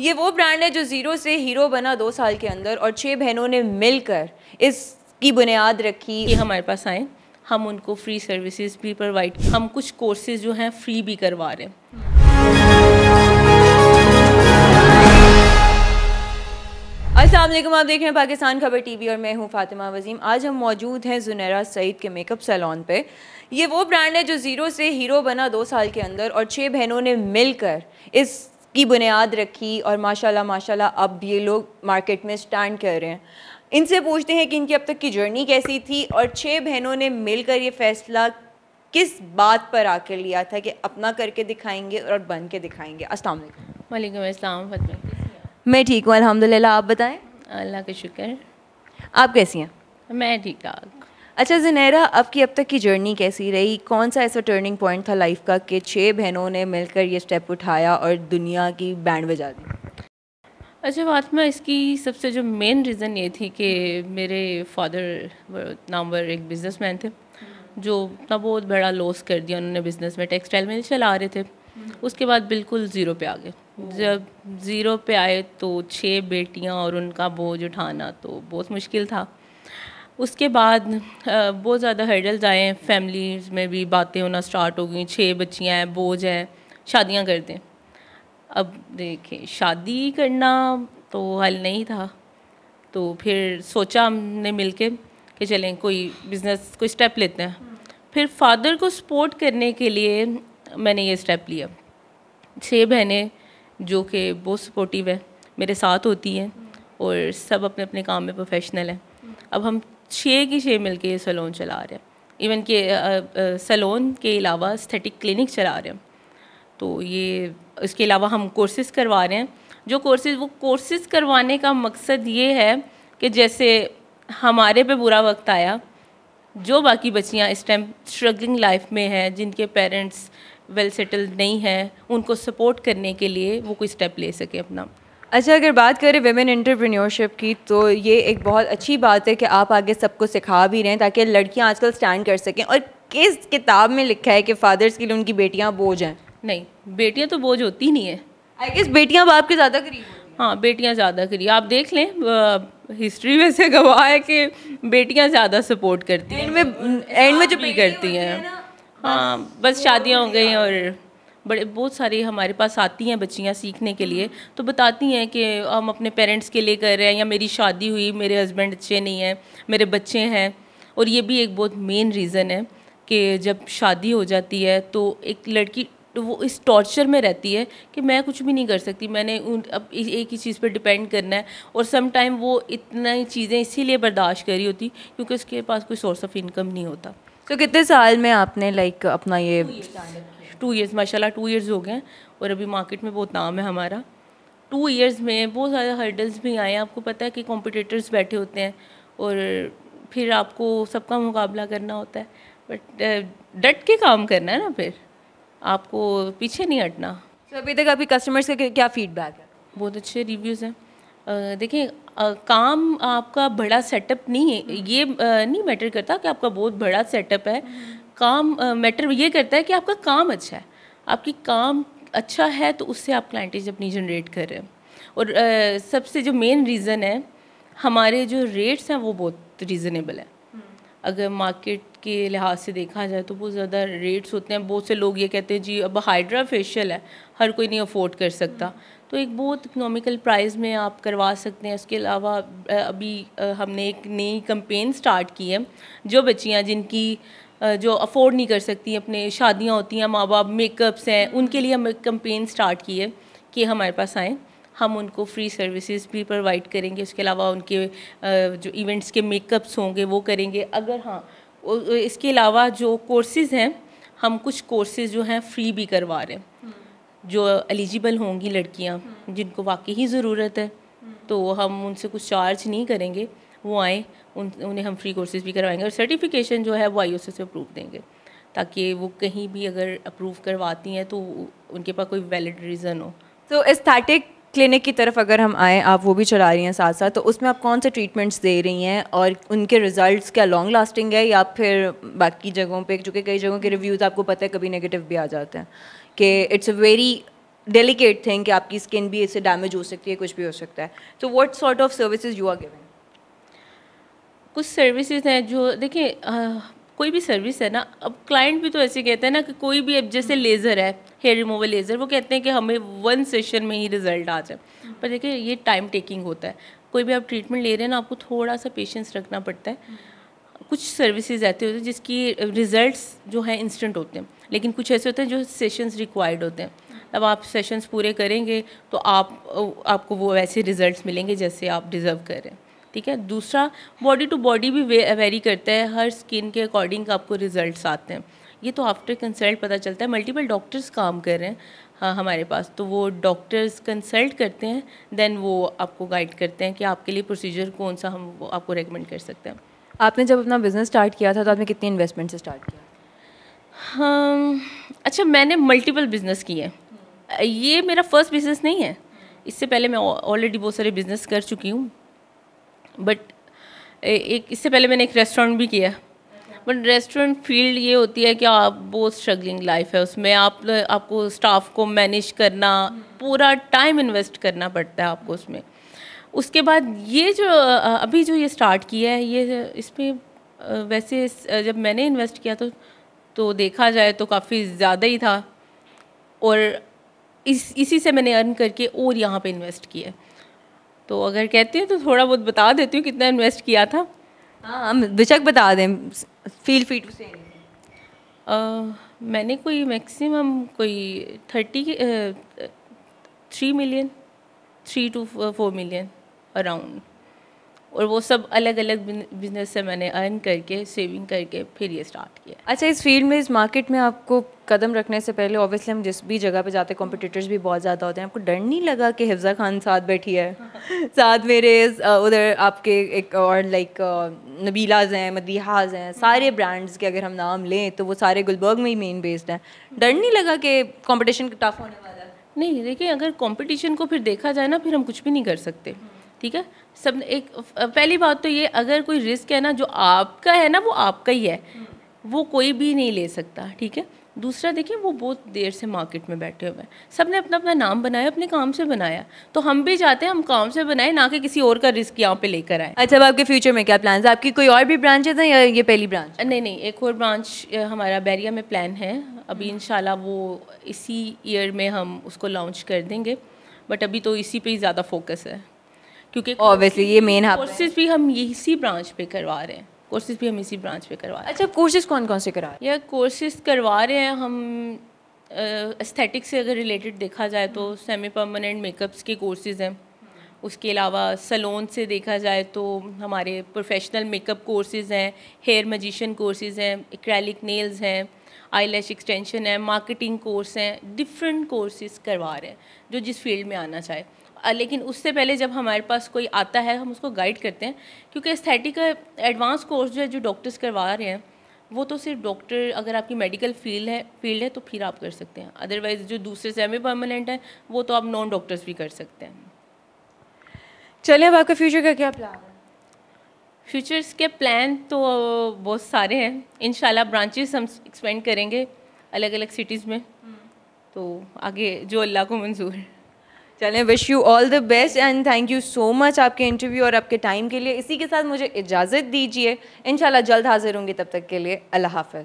ये वो ब्रांड है जो ज़ीरो से हीरो बना दो साल के अंदर और छः बहनों ने मिलकर इसकी बुनियाद रखी ये हमारे पास आए हम उनको फ्री सर्विसेज भी प्रोवाइड हम कुछ कोर्सेज जो हैं फ्री भी करवा रहे हैं वालेकुम आप देख रहे हैं पाकिस्तान खबर टीवी और मैं हूं फातिमा वजीम आज हम मौजूद हैं जुनैरा सईद के मेकअप सैलॉन पे ये वो ब्रांड है जो ज़ीरो से हीरो बना दो साल के अंदर और छः बहनों ने मिलकर इस की बुनियाद रखी और माशाल्लाह माशाल्लाह अब ये लोग मार्केट में स्टैंड कर रहे हैं इनसे पूछते हैं कि इनकी अब तक की जर्नी कैसी थी और छः बहनों ने मिलकर ये फैसला किस बात पर आके लिया था कि अपना करके दिखाएंगे और बन के दिखाएंगे अस्सलाम वालेकुम अस्सलाम फतमा मैं ठीक हूँ अल्हम्दुलिल्लाह आप बताएं अल्लाह का शुक्र आप कैसी हैं मैं ठीक ठाक अच्छा जनेरा आपकी अब तक की जर्नी कैसी रही कौन सा ऐसा टर्निंग पॉइंट था लाइफ का कि छः बहनों ने मिलकर ये स्टेप उठाया और दुनिया की बैंड बजा दी अच्छा बात में इसकी सबसे जो मेन रीज़न ये थी कि मेरे फादर नामवर एक मैन थे जो अपना बहुत बड़ा लॉस कर दिया उन्होंने बिज़नेस में टेक्सटाइल मिल चला रहे थे उसके बाद बिल्कुल ज़ीरो पे आ गए जब ज़ीरो पे आए तो छः बेटियाँ और उनका बोझ उठाना तो बहुत मुश्किल था उसके बाद बहुत ज़्यादा हर्डल्स आए हैं फैमिलीज़ में भी बातें होना स्टार्ट हो गई छः बच्चियाँ हैं बोझ हैं शादियाँ कर दें अब देखें शादी करना तो हल नहीं था तो फिर सोचा हमने मिल के कि चलें कोई बिज़नेस कोई स्टेप लेते हैं फिर फादर को सपोर्ट करने के लिए मैंने ये स्टेप लिया छः बहनें जो कि बहुत सपोर्टिव है मेरे साथ होती हैं और सब अपने अपने काम में प्रोफेशनल हैं अब हम छः की छः मिल के सलोन चला रहे हैं इवन के सलोन के अलावा स्थेटिक क्लिनिक चला रहे हैं तो ये इसके अलावा हम कोर्सेज़ करवा रहे हैं जो कोर्सेज़ वो कोर्सेज़ करवाने का मकसद ये है कि जैसे हमारे पे बुरा वक्त आया जो बाकी बच्चियाँ इस टाइम स्ट्रगलिंग लाइफ में हैं जिनके पेरेंट्स वेल सेटल्ड नहीं हैं उनको सपोर्ट करने के लिए वो कोई स्टेप ले सके अपना अच्छा अगर बात करें वेमेन एंटरप्रेन्योरशिप की तो ये एक बहुत अच्छी बात है कि आप आगे सबको सिखा भी रहे हैं ताकि लड़कियां आजकल स्टैंड कर सकें और किस किताब में लिखा है कि फादर्स के लिए उनकी बेटियां बोझ हैं नहीं बेटियां तो बोझ होती नहीं है आई गेस बेटियां बाप के ज़्यादा करिए हाँ बेटियाँ ज़्यादा करिए आप देख लें हिस्ट्री में से गवाह है कि बेटियाँ ज़्यादा सपोर्ट करती हैं एंड में एंड हाँ, में जो भी करती हैं हाँ बस शादियाँ हो गई और बड़े बहुत सारी हमारे पास आती हैं बच्चियाँ सीखने के लिए तो बताती हैं कि हम अपने पेरेंट्स के लिए कर रहे हैं या मेरी शादी हुई मेरे हस्बैंड अच्छे नहीं हैं मेरे बच्चे हैं और ये भी एक बहुत मेन रीज़न है कि जब शादी हो जाती है तो एक लड़की तो वो इस टॉर्चर में रहती है कि मैं कुछ भी नहीं कर सकती मैंने उन अब एक ही चीज़ पर डिपेंड करना है और सम टाइम वो इतना ही चीज़ें इसीलिए बर्दाश्त करी होती क्योंकि उसके पास कोई सोर्स ऑफ इनकम नहीं होता तो कितने साल में आपने लाइक अपना ये तो टू ईयर्स माशाल्लाह टू ईयर्स हो गए हैं और अभी मार्केट में बहुत नाम है हमारा टू ईयर्स में बहुत सारे हर्डल्स भी आए हैं आपको पता है कि कॉम्पिटिटर्स बैठे होते हैं और फिर आपको सबका मुकाबला करना होता है बट डट uh, के काम करना है ना फिर आपको पीछे नहीं हटना तो अभी तक अभी कस्टमर्स का क्या फीडबैक है बहुत अच्छे रिव्यूज़ हैं देखिए काम आपका बड़ा सेटअप नहीं है ये आ, नहीं मैटर करता कि आपका बहुत बड़ा सेटअप है काम मैटर ये करता है कि आपका काम अच्छा है आपकी काम अच्छा है तो उससे आप क्लाइंटेज अपनी जनरेट कर रहे हैं और आ, सबसे जो मेन रीज़न है हमारे जो रेट्स हैं वो बहुत रीज़नेबल है हम्म। अगर मार्केट के लिहाज से देखा जाए तो बहुत ज़्यादा रेट्स होते हैं बहुत से लोग ये कहते हैं जी अब हाइड्रा फेशियल है हर कोई नहीं अफोर्ड कर सकता हम्म। तो एक बहुत इकनॉमिकल प्राइस में आप करवा सकते हैं इसके अलावा अभी हमने एक नई कंपेन स्टार्ट की है जो बच्चियाँ जिनकी जो अफोर्ड नहीं कर सकती अपने शादियाँ होती हैं माँ बाप मेकअप्स हैं उनके लिए हम एक स्टार्ट स्टार्ट है कि हमारे पास आएँ हम उनको फ्री सर्विसेज भी प्रोवाइड करेंगे उसके अलावा उनके जो इवेंट्स के मेकअप्स होंगे वो करेंगे अगर हाँ इसके अलावा जो कोर्सेज़ हैं हम कुछ कोर्सेज जो हैं फ्री भी करवा रहे हैं हम्म। जो एलिजिबल होंगी लड़कियाँ हम्म। जिनको वाकई ही ज़रूरत है हम्म। तो हम उनसे कुछ चार्ज नहीं करेंगे वो आएँ उन उन्हें हम फ्री कोर्सेज भी करवाएंगे और सर्टिफिकेशन जो है वो आई से अप्रूव देंगे ताकि वो कहीं भी अगर अप्रूव करवाती हैं तो उनके पास कोई वैलिड रीज़न हो तो एस्थेटिक क्लिनिक की तरफ अगर हम आएँ आप वो भी चला रही हैं साथ साथ तो उसमें आप कौन से ट्रीटमेंट्स दे रही हैं और उनके रिजल्ट्स क्या लॉन्ग लास्टिंग है या फिर बाकी जगहों पे चूँकि कई जगहों के रिव्यूज़ आपको पता है कभी नेगेटिव भी आ जाते हैं कि it's a very delicate thing कि आपकी स्किन भी इससे डैमेज हो सकती है कुछ भी हो सकता है तो what sort of services you are giving कुछ सर्विसेज हैं जो देखिए कोई भी सर्विस है ना अब क्लाइंट भी तो ऐसे कहते हैं ना कि कोई भी अब जैसे लेज़र है हेयर रिमूवल लेज़र वो कहते हैं कि हमें वन सेशन में ही रिजल्ट आ जाए पर देखिए ये टाइम टेकिंग होता है कोई भी आप ट्रीटमेंट ले रहे हैं ना आपको थोड़ा सा पेशेंस रखना पड़ता है कुछ सर्विसेज ऐसे होते हैं जिसकी रिजल्ट्स जो हैं इंस्टेंट होते हैं लेकिन कुछ ऐसे होते हैं जो सेशंस रिक्वायर्ड होते हैं अब आप सेशंस पूरे करेंगे तो आप आपको वो वैसे रिजल्ट्स मिलेंगे जैसे आप डिज़र्व करें ठीक है दूसरा बॉडी टू बॉडी भी वे, वेरी करता है हर स्किन के अकॉर्डिंग आपको रिजल्ट आते हैं ये तो आफ्टर कंसल्ट पता चलता है मल्टीपल डॉक्टर्स काम कर रहे हैं हाँ हमारे पास तो वो डॉक्टर्स कंसल्ट करते हैं देन वो आपको गाइड करते हैं कि आपके लिए प्रोसीजर कौन सा हम आपको रेकमेंड कर सकते हैं आपने जब अपना बिज़नेस स्टार्ट किया था तो आपने कितनी इन्वेस्टमेंट से स्टार्ट किया हाँ अच्छा मैंने मल्टीपल बिज़नेस किए ये मेरा फर्स्ट बिज़नेस नहीं है इससे पहले मैं ऑलरेडी बहुत सारे बिज़नेस कर चुकी हूँ बट एक इससे पहले मैंने एक रेस्टोरेंट भी किया बट रेस्टोरेंट फील्ड ये होती है कि आप बहुत स्ट्रगलिंग लाइफ है उसमें आप आपको स्टाफ को मैनेज करना पूरा टाइम इन्वेस्ट करना पड़ता है आपको उसमें उसके बाद ये जो अभी जो ये स्टार्ट किया है ये इसमें वैसे जब मैंने इन्वेस्ट किया तो तो देखा जाए तो काफ़ी ज़्यादा ही था और इस इसी से मैंने अर्न करके और यहाँ पे इन्वेस्ट किया तो अगर कहती हैं तो थोड़ा बहुत बता देती हूँ कितना इन्वेस्ट किया था हाँ बेचक बता दें फील फी टू से मैंने कोई मैक्सिमम कोई thirty three million three two four million around और वो सब अलग अलग बिजनेस से मैंने अर्न करके सेविंग करके फिर ये स्टार्ट किया अच्छा इस फील्ड में इस मार्केट में आपको कदम रखने से पहले ऑब्वियसली हम जिस भी जगह पे जाते हैं कॉम्पिटिटर्स भी बहुत ज़्यादा होते हैं आपको डर नहीं लगा कि हिफ्ज़ा खान साथ बैठी है साथ मेरे उधर आपके एक और लाइक नबीलाज हैं मदीहाज हैं सारे ब्रांड्स के अगर हम नाम लें तो वो सारे गुलबर्ग में ही मेन बेस्ड हैं डर नहीं लगा कि कॉम्पिटिशन टफ होने वाला नहीं देखिए अगर कॉम्पिटिशन को फिर देखा जाए ना फिर हम कुछ भी नहीं कर सकते ठीक है सब एक पहली बात तो ये अगर कोई रिस्क है ना जो आपका है ना वो आपका ही है हम्म। वो कोई भी नहीं ले सकता ठीक है दूसरा देखिए वो बहुत देर से मार्केट में बैठे हुए हैं सब ने अपना अपना नाम बनाया अपने काम से बनाया तो हम भी चाहते हैं हम काम से बनाए ना कि किसी और का रिस्क यहाँ पे लेकर आए अच्छा अब आपके फ्यूचर में क्या प्लान है आपकी कोई और भी ब्रांचेज हैं या ये पहली ब्रांच नहीं नहीं एक और ब्रांच हमारा बैरिया में प्लान है अभी हम्म। इन वो इसी ईयर में हम उसको लॉन्च कर देंगे बट अभी तो इसी पर ही ज़्यादा फोकस है क्योंकि ऑब्वियसली ये मेन है कोर्सेज भी हम इसी ब्रांच पे करवा रहे हैं कोर्सेज भी हम इसी ब्रांच पे करवा रहे हैं अच्छा कोर्सेज कौन कौन से करवा यह कोर्सेज करवा रहे हैं हम एस्थेटिक से अगर रिलेटेड देखा जाए तो सेमी परमानेंट मेकअप्स के कोर्सेज हैं उसके अलावा सलोन से देखा जाए तो हमारे प्रोफेशनल मेकअप कोर्सेज हैं हेयर मजिशन कोर्सेज हैं इक्रैलिक नेल्स हैं आई लैश एक्सटेंशन है मार्केटिंग कोर्स हैं डिफरेंट कोर्सेज करवा रहे हैं जो जिस फील्ड में आना चाहे लेकिन उससे पहले जब हमारे पास कोई आता है हम उसको गाइड करते हैं क्योंकि एस्थेटिक का एडवांस कोर्स जो है जो डॉक्टर्स करवा रहे हैं वो तो सिर्फ डॉक्टर अगर आपकी मेडिकल फील्ड है फील्ड है तो फिर आप कर सकते हैं अदरवाइज जो दूसरे सेमी परमानेंट हैं वो तो आप नॉन डॉक्टर्स भी कर सकते हैं चलें अब आपका फ्यूचर का क्या प्लान है फ्यूचर्स के प्लान तो बहुत सारे हैं इन ब्रांचेस हम एक्सपेंड करेंगे अलग अलग सिटीज़ में हम्म। तो आगे जो अल्लाह को मंजूर है चलें wish you all the best and thank you so much आपके इंटरव्यू और आपके टाइम के लिए इसी के साथ मुझे इजाज़त दीजिए इन जल्द हाज़िर होंगे तब तक के लिए अल्लाह हाफ